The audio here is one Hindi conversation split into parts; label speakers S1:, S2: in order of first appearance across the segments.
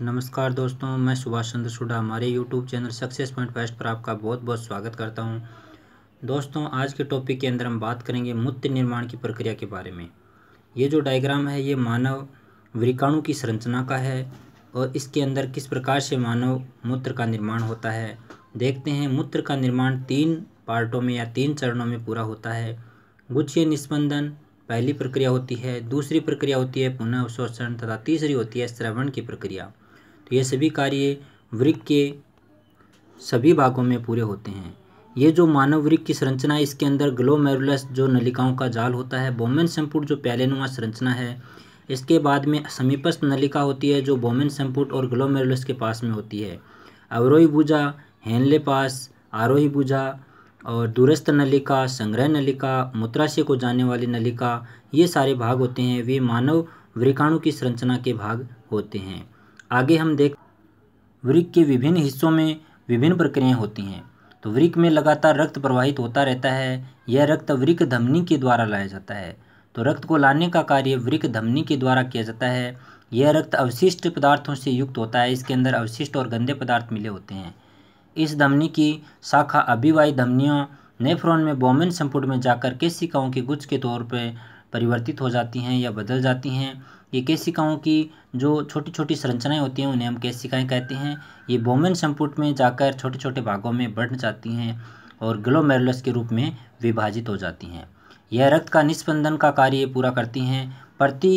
S1: नमस्कार दोस्तों मैं सुभाष चंद्र सुडा हमारे YouTube channel success point fest पर आपका बहुत बहुत स्वागत करता हूँ दोस्तों आज के टॉपिक के अंदर हम बात करेंगे मूत्र निर्माण की प्रक्रिया के बारे में ये जो डायग्राम है ये मानव वृकाणु की संरचना का है और इसके अंदर किस प्रकार से मानव मूत्र का निर्माण होता है देखते हैं मूत्र का निर्माण तीन पार्टों में या तीन चरणों में पूरा होता है गुच्छीय निस्पंदन पहली प्रक्रिया होती है दूसरी प्रक्रिया होती है पुनः अवशोषण तथा तीसरी होती है श्रवण की प्रक्रिया तो ये सभी कार्य वृक्ष के सभी भागों में पूरे होते हैं ये जो मानव वृक्ष की संरचना है इसके अंदर ग्लोमेरुलस जो नलिकाओं का जाल होता है बोमेन सेम्पुट जो प्यालेनुमा संरचना है इसके बाद में समीपस्थ नलिका होती है जो बोमेन सेम्पुट और ग्लोमेरुलस के पास में होती है अवरोही भुजा हेनले पास आरोही भुजा और दूरस्थ नलिका संग्रह नलिका मूत्राशय को जाने वाली नलिका ये सारे भाग होते हैं वे मानव वृकाणु की संरचना के भाग होते हैं आगे हम देख वृक्क के विभिन्न हिस्सों में विभिन्न प्रक्रियाएं होती हैं तो वृक्क में लगातार रक्त प्रवाहित होता रहता है यह रक्त वृक्क धमनी के द्वारा लाया जाता है तो रक्त को लाने का कार्य वृक्क धमनी के द्वारा किया जाता है यह रक्त अवशिष्ट पदार्थों से युक्त होता है इसके अंदर अवशिष्ट और गंदे पदार्थ मिले होते हैं इस धमनी की शाखा अभिवाही धमनियों नेफ्रॉन में बॉमेन संपुट में जाकर केशिकाओं के गुच्छ के तौर पर परिवर्तित हो जाती हैं या बदल जाती हैं ये केशिकाओं की जो छोटी छोटी संरचनाएं होती हैं उन्हें हम केशिकाएं कहते हैं ये बोमेन संपुट में जाकर छोटे छोटे भागों में बढ़ जाती हैं और ग्लोमेरुलस के रूप में विभाजित हो जाती हैं यह रक्त का निष्पंदन का कार्य पूरा करती हैं प्रति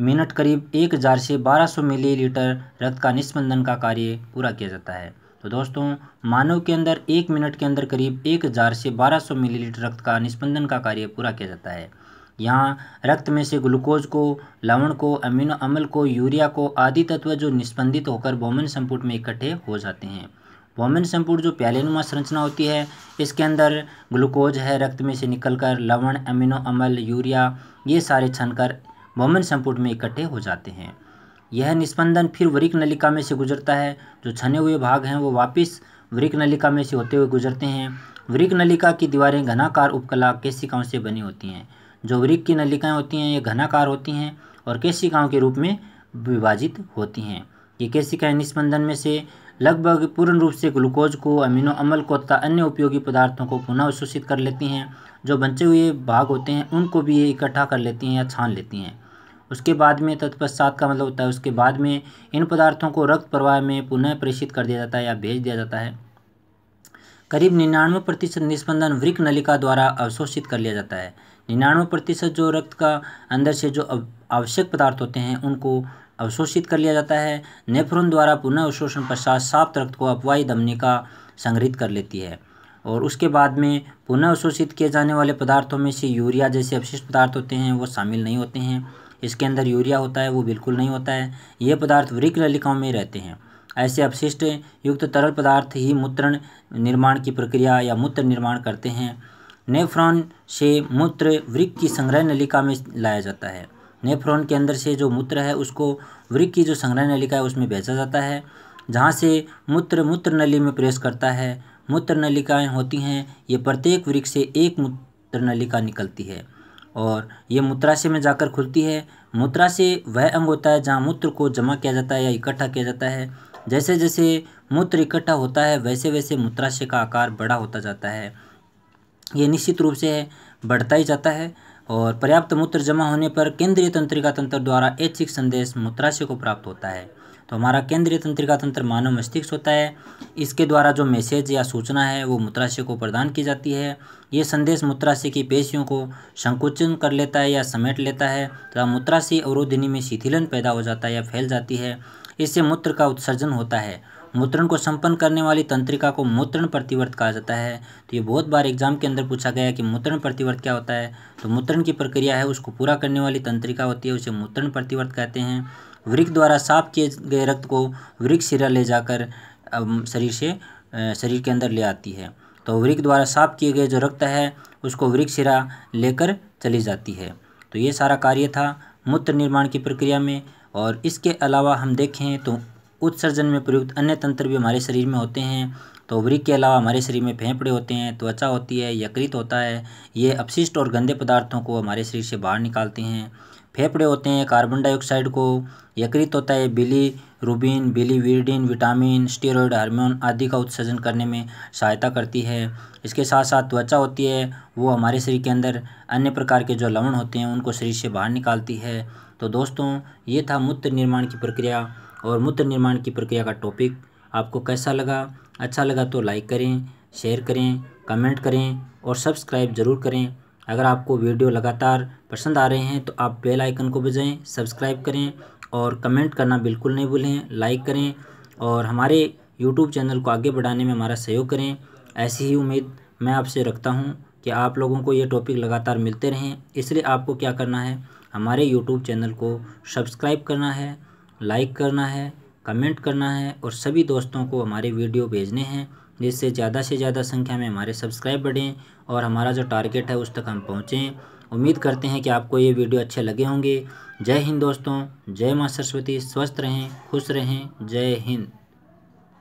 S1: मिनट करीब एक हज़ार से बारह सौ मिलीलीटर रक्त का निष्पंदन का कार्य पूरा किया जाता है तो दोस्तों मानव के अंदर एक मिनट के अंदर करीब एक हज़ार से बारह सौ मिलीलीटर रक्त का निष्पंदन का कार्य पूरा किया जाता है यहाँ रक्त में से ग्लूकोज को लवण को अमीनो अम्ल को यूरिया को आदि तत्व जो निष्पंदित होकर बोमन संपुट में इकट्ठे हो जाते हैं वोमेन संपुट जो प्यालेनुमा संरचना होती है इसके अंदर ग्लूकोज है रक्त में से निकलकर लवण अमीनो अम्ल यूरिया ये सारे छनकर वोमेन संपुट में इकट्ठे हो जाते हैं यह निष्पंदन फिर वृक नलिका में से गुजरता है जो छने हुए भाग हैं वो वापस वृक नलिका में से होते हुए गुजरते हैं वृक नलिका की दीवारें घनाकार उपकला केशिकाओं से बनी होती हैं जो वृक्ष की नलिकाएँ होती हैं ये घनाकार होती हैं और केशिकाओं के रूप में विभाजित होती हैं ये केशिकाएँ निस्पंदन में से लगभग पूर्ण रूप से ग्लूकोज को अमीनो अम्ल को तथा अन्य उपयोगी पदार्थों को पुनः अवशोषित कर लेती हैं जो बचे हुए भाग होते हैं उनको भी ये इकट्ठा कर लेती हैं या छान लेती हैं उसके बाद में तत्पश्चात का मतलब होता है उसके बाद में इन पदार्थों को रक्त प्रवाह में पुनः प्रेषित कर दिया जाता है या भेज दिया जाता है करीब निन्यानवे प्रतिशत निष्पंदन वृक्क नलिका द्वारा अवशोषित कर लिया जाता है निन्यानवे प्रतिशत जो रक्त का अंदर से जो आवश्यक पदार्थ होते हैं उनको अवशोषित कर लिया जाता है नेफ्रोन द्वारा पुनः अवशोषण पश्चात साफ रक्त को अपवाई धमनिका संग्रहित कर लेती है और उसके बाद में पुनः अवशोषित किए जाने वाले पदार्थों में से यूरिया जैसे अवशिष्ट पदार्थ होते हैं वो शामिल नहीं होते हैं इसके अंदर यूरिया होता है वो बिल्कुल नहीं होता है ये पदार्थ वृक्क नलिकाओं में रहते हैं ऐसे अपशिष्ट युक्त तरल पदार्थ ही मूत्र निर्माण की प्रक्रिया या मूत्र निर्माण करते हैं नेफ्रॉन से मूत्र वृक्क की संग्रह नलिका में लाया जाता है नेफ्रॉन के अंदर से जो मूत्र है उसको वृक्क की जो संग्रह नलिका है उसमें भेजा जाता है जहाँ से मूत्र मूत्र नली में प्रेस करता है मूत्र नलिकाएँ होती हैं ये प्रत्येक वृक्ष से एक मूत्र नलिका निकलती है और ये मूत्राशय में जाकर खुलती है मूत्राशय वह अंग होता है जहाँ मूत्र को जमा किया जाता है या इकट्ठा किया जाता है जैसे जैसे मूत्र इकट्ठा होता है वैसे वैसे मूत्राशय का आकार बड़ा होता जाता है ये निश्चित रूप से बढ़ता ही जाता है और पर्याप्त मूत्र जमा होने पर केंद्रीय तंत्रिका तंत्र द्वारा ऐच्छिक संदेश मूत्राशय को प्राप्त होता है तो हमारा केंद्रीय तंत्रिका तंत्र मानव मस्तिष्क होता है इसके द्वारा जो मैसेज या सूचना है वो मूत्राशय को प्रदान की जाती है ये संदेश मूत्राशय की पेशियों को संकुचन कर लेता है या समेट लेता है तथा तो मूत्राशय अवरोधिनी में शिथिलन पैदा हो जाता है या फैल जाती है इससे मूत्र का उत्सर्जन होता है मूत्रण को संपन्न करने वाली तंत्रिका को मूत्रण प्रतिवर्त कहा जाता है तो ये बहुत बार एग्जाम के अंदर पूछा गया कि मूत्रण प्रतिवर्त क्या होता है तो मूत्रण की प्रक्रिया है उसको पूरा करने वाली तंत्रिका होती है उसे मूत्रण प्रतिवर्त कहते हैं वृक्ष द्वारा साफ किए गए रक्त को वृक्ष सिरा ले जाकर शरीर से शरीर के अंदर ले आती है तो वृक्ष द्वारा साफ किए गए जो रक्त है उसको वृक्ष सिरा लेकर चली जाती है तो ये सारा कार्य था मूत्र निर्माण की प्रक्रिया में और इसके अलावा हम देखें तो उत्सर्जन में प्रयुक्त अन्य तंत्र भी हमारे शरीर में होते हैं तो वृक के अलावा हमारे शरीर में फेंपड़े होते हैं त्वचा होती है यकृत होता है ये अपशिष्ट और गंदे पदार्थों को हमारे शरीर से बाहर निकालते हैं फेफड़े होते हैं कार्बन डाइऑक्साइड को यकृत होता है बिली रूबिन बिली बिलीविडिन विटामिन स्टेरॉयड हार्मोन आदि का उत्सर्जन करने में सहायता करती है इसके साथ साथ त्वचा होती है वो हमारे शरीर के अंदर अन्य प्रकार के जो लवण होते हैं उनको शरीर से बाहर निकालती है तो दोस्तों ये था मूत्र निर्माण की प्रक्रिया और मूत्र निर्माण की प्रक्रिया का टॉपिक आपको कैसा लगा अच्छा लगा तो लाइक करें शेयर करें कमेंट करें और सब्सक्राइब ज़रूर करें अगर आपको वीडियो लगातार पसंद आ रहे हैं तो आप बेल आइकन को बजाएं सब्सक्राइब करें और कमेंट करना बिल्कुल नहीं भूलें लाइक करें और हमारे यूट्यूब चैनल को आगे बढ़ाने में हमारा सहयोग करें ऐसी ही उम्मीद मैं आपसे रखता हूँ कि आप लोगों को ये टॉपिक लगातार मिलते रहें इसलिए आपको क्या करना है हमारे यूट्यूब चैनल को सब्सक्राइब करना है लाइक करना है कमेंट करना है और सभी दोस्तों को हमारे वीडियो भेजने हैं जिससे ज़्यादा से ज़्यादा संख्या में हमारे सब्सक्राइब बढ़ें और हमारा जो टारगेट है उस तक हम पहुँचें उम्मीद करते हैं कि आपको ये वीडियो अच्छे लगे होंगे जय हिंद दोस्तों जय माँ सरस्वती स्वस्थ रहें खुश रहें जय हिंद